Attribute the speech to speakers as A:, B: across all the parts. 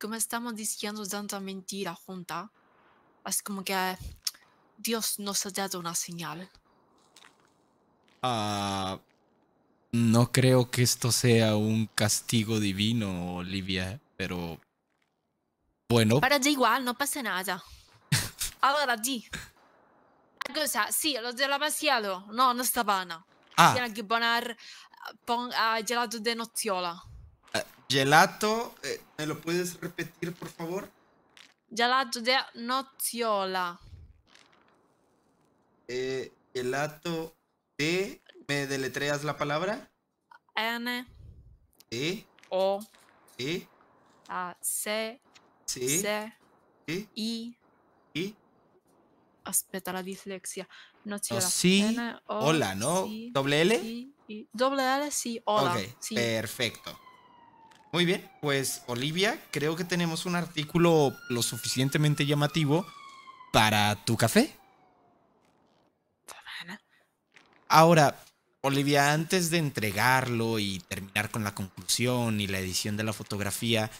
A: como estamos diciendo tanta mentira junta, es como que eh, Dios nos ha dado una señal.
B: Ah, no creo que esto sea un castigo divino, Olivia, pero bueno. Para
A: ti igual, no pasa nada. Ahora di. Cosa, sí, lo demasiado. No, no está pana. Ah. Tiene que poner pon, uh, gelato de nociola.
B: Gelato, eh, ¿me lo puedes repetir, por favor?
A: Gelato de nociola.
B: Eh, gelato de... ¿Me deletreas la palabra? N. E. O. E.
A: A. C.
B: C. E. I. I.
A: Espera, la dislexia. Nociola. sí. N, o, hola, ¿no? ¿Doble L? doble L, sí. Hola.
B: perfecto. Muy bien, pues Olivia, creo que tenemos un artículo lo suficientemente llamativo para tu café. Ahora, Olivia, antes de entregarlo y terminar con la conclusión y la edición de la fotografía,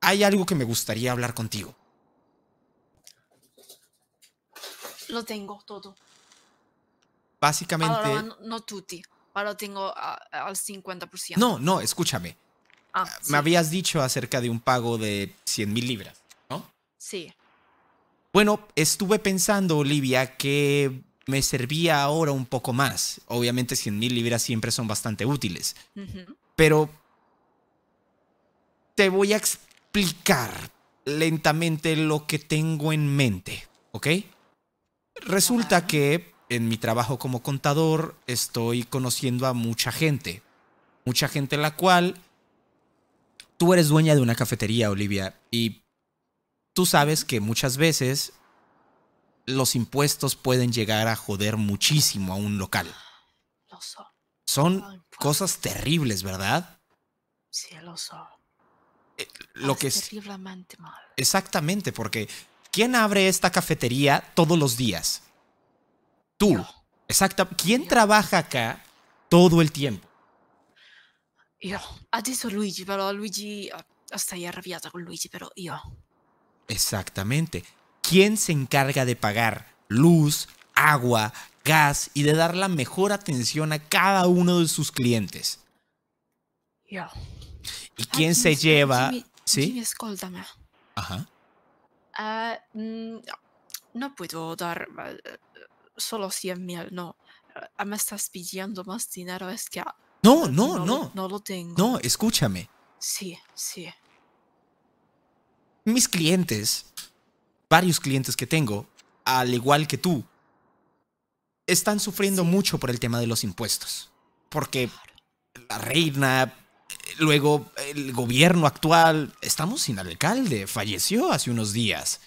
B: hay algo que me gustaría hablar contigo.
A: Lo tengo todo.
B: Básicamente. Ahora no,
A: no tutti. Ahora tengo al 50%. No, no, escúchame. Ah, eh, me
B: habías dicho acerca de un pago de 100 mil libras, ¿no? Sí. Bueno, estuve pensando, Olivia, que me servía ahora un poco más. Obviamente 100 mil libras siempre son bastante útiles. Pero te voy a explicar lentamente lo que tengo en mente, ¿ok? Resulta que en mi trabajo como contador estoy conociendo a mucha gente. Mucha gente la cual tú eres dueña de una cafetería, Olivia, y tú sabes que muchas veces los impuestos pueden llegar a joder muchísimo a un local. Lo son. Son cosas terribles, ¿verdad?
A: Sí, lo son.
B: Eh, lo que es Exactamente, porque ¿quién abre esta cafetería todos los días? Tú. Exacto. ¿Quién trabaja acá todo el tiempo?
A: Ha Adesso Luigi, pero Luigi. Estoy eh, arrabbiata con Luigi, pero yo.
B: Exactamente. ¿Quién se encarga de pagar luz, agua, gas y de dar la mejor atención a cada uno de sus clientes? Yo. ¿Y quién se lleva? Jimmy, sí. Ajá.
A: Eh, mm, no puedo dar eh, solo 100 mil, no. a me estás pidiendo más dinero, es que
B: no, no, no. No, lo tengo. No, escúchame.
A: Sí, sí.
B: Mis clientes, varios clientes que tengo, al igual que tú, están sufriendo mucho por el tema de los impuestos. Porque la reina, luego el gobierno actual, estamos sin alcalde, falleció hace unos días.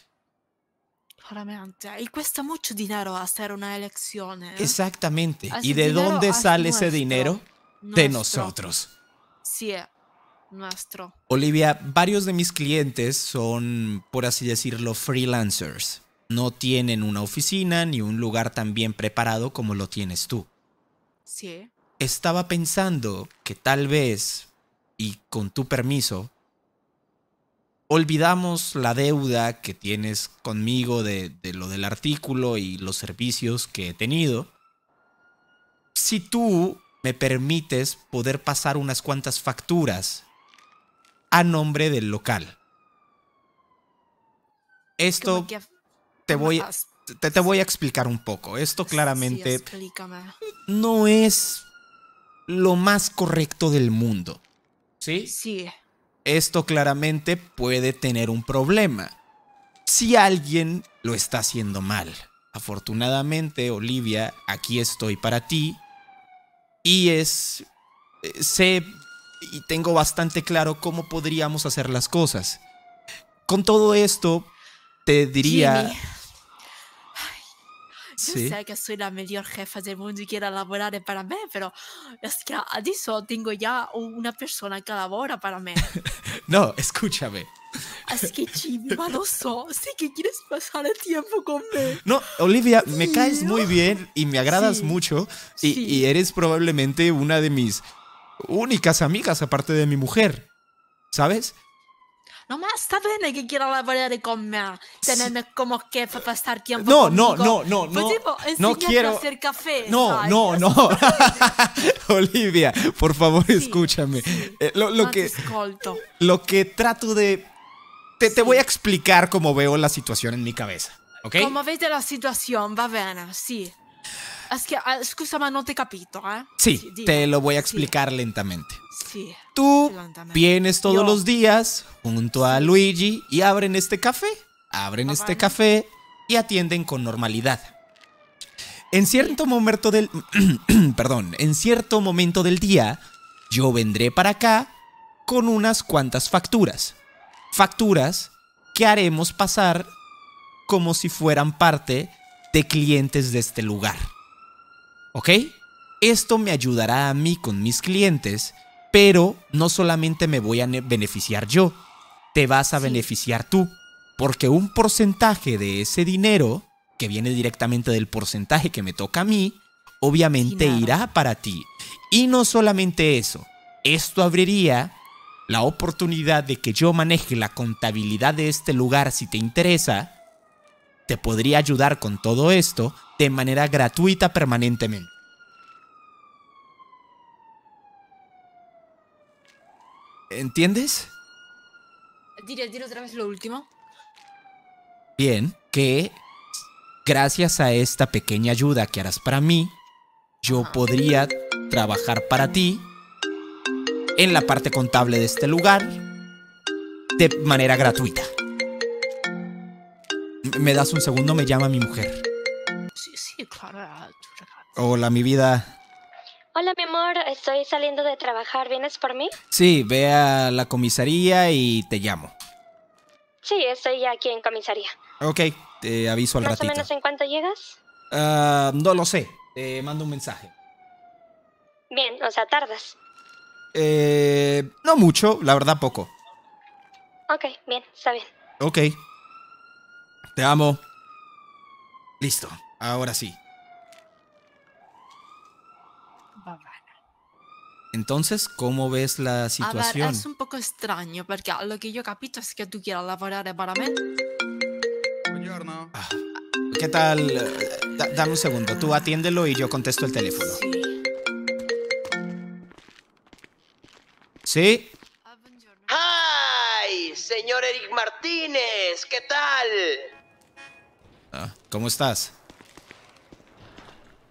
A: Y cuesta mucho dinero hacer una elección.
B: ¿eh? Exactamente. ¿Y de dónde sale ese dinero? de nosotros.
A: Sí, nuestro.
B: Olivia, varios de mis clientes son, por así decirlo, freelancers. No tienen una oficina ni un lugar tan bien preparado como lo tienes tú. Sí. Estaba pensando que tal vez, y con tu permiso, olvidamos la deuda que tienes conmigo de, lo del artículo y los servicios que he tenido. Si tú me permites poder pasar unas cuantas facturas a nombre del local. Esto te voy, te voy a explicar un poco. Esto claramente no es lo más correcto del mundo. ¿Sí? Sí. Esto claramente puede tener un problema. Si alguien lo está haciendo mal. Afortunadamente, Olivia, aquí estoy para ti y es, eh, sé y tengo bastante claro cómo podríamos hacer las cosas. Con todo esto, te diría... Yo sé
A: que soy la mejor jefa del mundo y quiero laborar para mí, pero es que tengo ya una persona que labora para mí.
B: no, escúchame.
A: Es que, Jimmy, soy sé que quieres pasar el tiempo conmigo.
B: No, Olivia, me caes muy bien y me agradas mucho y, y, eres probablemente una de mis únicas amigas aparte de mi mujer, ¿sabes?
A: No más bien que quiera hablar con me, tenerme como que para pasar tiempo. No, no, no, no, pues no. no quiero hacer café. No,
B: no, no. Olivia, por favor, escúchame. Eh, lo, lo que lo que trato de te, te voy a explicar cómo veo la situación en mi cabeza, ¿ok? Como
A: veis la situación, va bien, sí. Es que, ah, escúchame, no te capito, ¿eh? Sí, te lo
B: voy a explicar lentamente. Sí. Tú vienes todos los días junto a Luigi y abren este café. Abren este café y atienden con normalidad. En cierto momento del perdón, en cierto momento del día yo vendré para acá con unas cuantas facturas. Facturas que haremos pasar como si fueran parte de clientes de este lugar. ¿Ok? Esto me ayudará a mí con mis clientes, pero no solamente me voy a beneficiar yo, te vas a beneficiar tú, porque un porcentaje de ese dinero, que viene directamente del porcentaje que me toca a mí, obviamente irá para ti. Y no solamente eso, esto abriría la oportunidad de que yo maneje la contabilidad de este lugar si te interesa te podría ayudar con todo esto de manera gratuita permanentemente. ¿Entiendes?
A: Diré, otra vez lo último.
B: Bien, que gracias a esta pequeña ayuda que harás para mí, yo podría trabajar para ti en la parte contable de este lugar de manera gratuita me das un segundo, me llama mi mujer. Sí, sí, claro. Ah, Hola, mi vida.
C: Hola, mi amor, estoy saliendo de trabajar. ¿Vienes por mí?
B: Sí, ve a la comisaría y te llamo.
C: Sí, estoy ya aquí en comisaría.
B: Ok, te aviso al ratito. ¿Más o
C: menos en cuánto llegas?
B: Ah, no lo sé, te mando un mensaje.
C: Bien, o sea, tardas.
B: Eh, no mucho, la verdad poco.
C: Ok, bien, está bien.
B: Ok. Te amo. Listo, ahora sí. Entonces, ¿cómo ves la situación? A ver, es un
A: poco extraño porque lo que yo capito es que tú quieras laborar para mí.
B: Buongiorno. Ah, ¿Qué tal? dame un segundo, tú atiéndelo y yo contesto el teléfono. ¿Sí?
C: Ah, ¡Ay! Señor Eric Martínez, ¿qué tal?
B: Ah, ¿Cómo estás?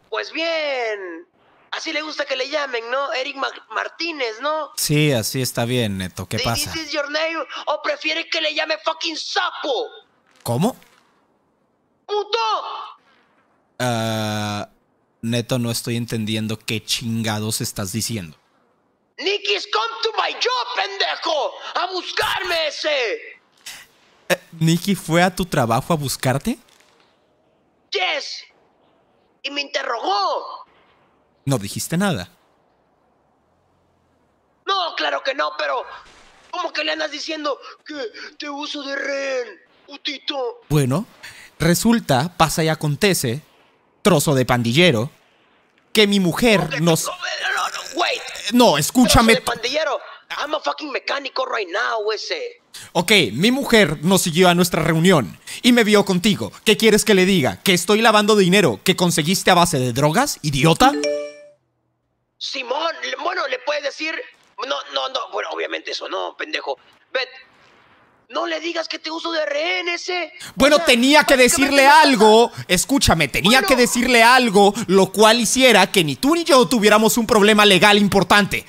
C: Pues bien. Así le gusta que le llamen, ¿no? Eric Martínez, ¿no?
B: Sí, así está bien, Neto. ¿Qué pasa?
C: your name? ¿O prefiere que le llame fucking sapo? ¿Cómo? ¡Puto!
B: Ah, Neto, no estoy entendiendo qué chingados estás diciendo.
C: Nikki's come to my job, pendejo, a buscarme ese.
B: Eh, ¿Nicky fue a tu trabajo a buscarte?
C: Y me interrogó.
B: No dijiste nada.
C: No, claro que no, pero ¿cómo que le andas diciendo que te uso de rehén,
B: putito? Bueno, resulta, pasa y acontece, trozo de pandillero, que mi mujer nos... No, no, escúchame. Trozo de
C: pandillero, I'm a fucking mecánico right now, ese.
B: Ok, mi mujer nos siguió a nuestra reunión y me vio contigo. ¿Qué quieres que le diga? ¿Que estoy lavando dinero que conseguiste a base de drogas, idiota?
C: Simón, bueno, le puedes decir... No, no, no, bueno, obviamente eso no, pendejo. no le digas que te uso de rehén
B: Bueno, tenía que decirle algo. Escúchame, tenía que decirle algo, lo cual hiciera que ni tú ni yo tuviéramos un problema legal importante.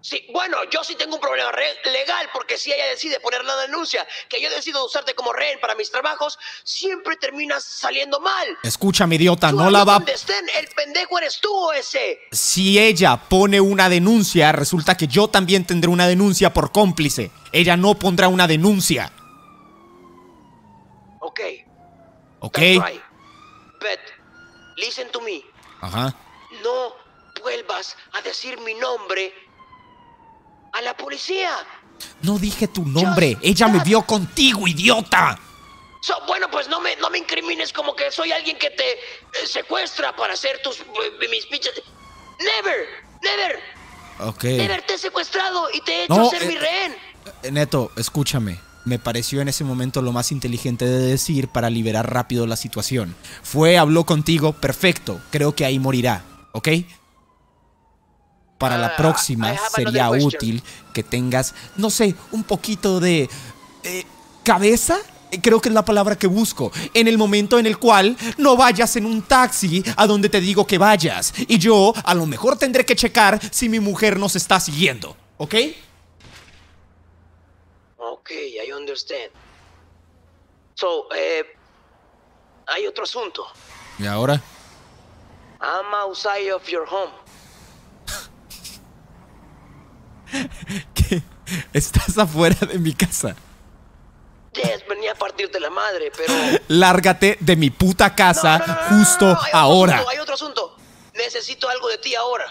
B: Sí, bueno, yo sí tengo un problema legal porque si ella decide poner la denuncia que yo decido usarte como rehén para mis trabajos, siempre terminas saliendo mal. Escúchame, idiota, no la va. Donde
C: el pendejo eres tú ese.
B: Si ella pone una denuncia, resulta que yo también tendré una denuncia por cómplice. Ella no pondrá una denuncia. Ok. Ok. Right.
C: listen to me. Ajá. No vuelvas a decir mi nombre a la policía.
B: No dije tu nombre. Ella me vio contigo, idiota.
C: bueno, pues no me, no me incrimines como que soy alguien que te eh, secuestra para hacer tus eh, mis pinches. Never, never. Never te he secuestrado y te he hecho ser mi eh, rehén.
B: Neto, escúchame. Me pareció en ese momento lo más inteligente de decir para liberar rápido la situación. Fue, habló contigo, perfecto. Creo que ahí morirá, ¿ok? para la ah, próxima ah, ah, sería útil que tengas, no sé, un poquito de eh, cabeza. Eh, creo que es la palabra que busco. En el momento en el cual no vayas en un taxi a donde te digo que vayas. Y yo a lo mejor tendré que checar si mi mujer nos está siguiendo. ¿Ok?
C: Ok, I understand. So, eh, hay otro asunto. ¿Y ahora? I'm outside of your home.
B: que estás afuera de mi casa.
C: Yes, venía a partirte la madre, pero.
B: Lárgate de mi puta casa justo ahora. no
C: hay otro asunto. Necesito algo de ti ahora.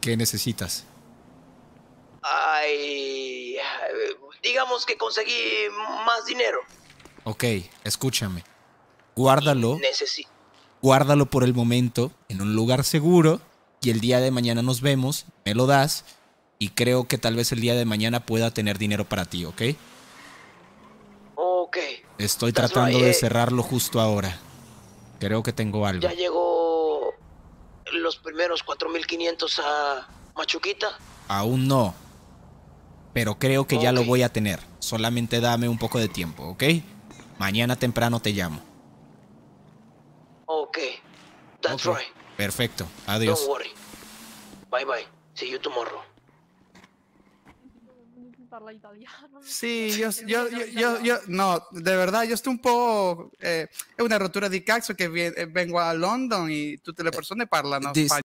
B: ¿Qué necesitas?
C: Ay. Digamos que conseguí más dinero.
B: Ok, escúchame. Guárdalo. Necesito. guárdalo por el momento en un lugar seguro y el día de mañana nos vemos, me lo das y creo que tal vez el día de mañana pueda tener dinero para ti, ¿ok? Ok. Estoy tratando de eh. cerrarlo justo ahora. Creo que tengo algo. Ya
C: llegó los primeros 4.500 a Machuquita.
B: Aún no. Pero creo que ya lo voy a tener. Solamente dame un poco de tiempo, ¿ok? Mañana temprano te llamo.
C: Ok. That's right.
B: Perfecto. Adiós.
C: Bye bye. See you tomorrow.
B: Sí, yo, yo, yo, no, de verdad, yo estoy un poco, eh, es una rotura de caxo que eh, vengo a London y todas le eh, persone no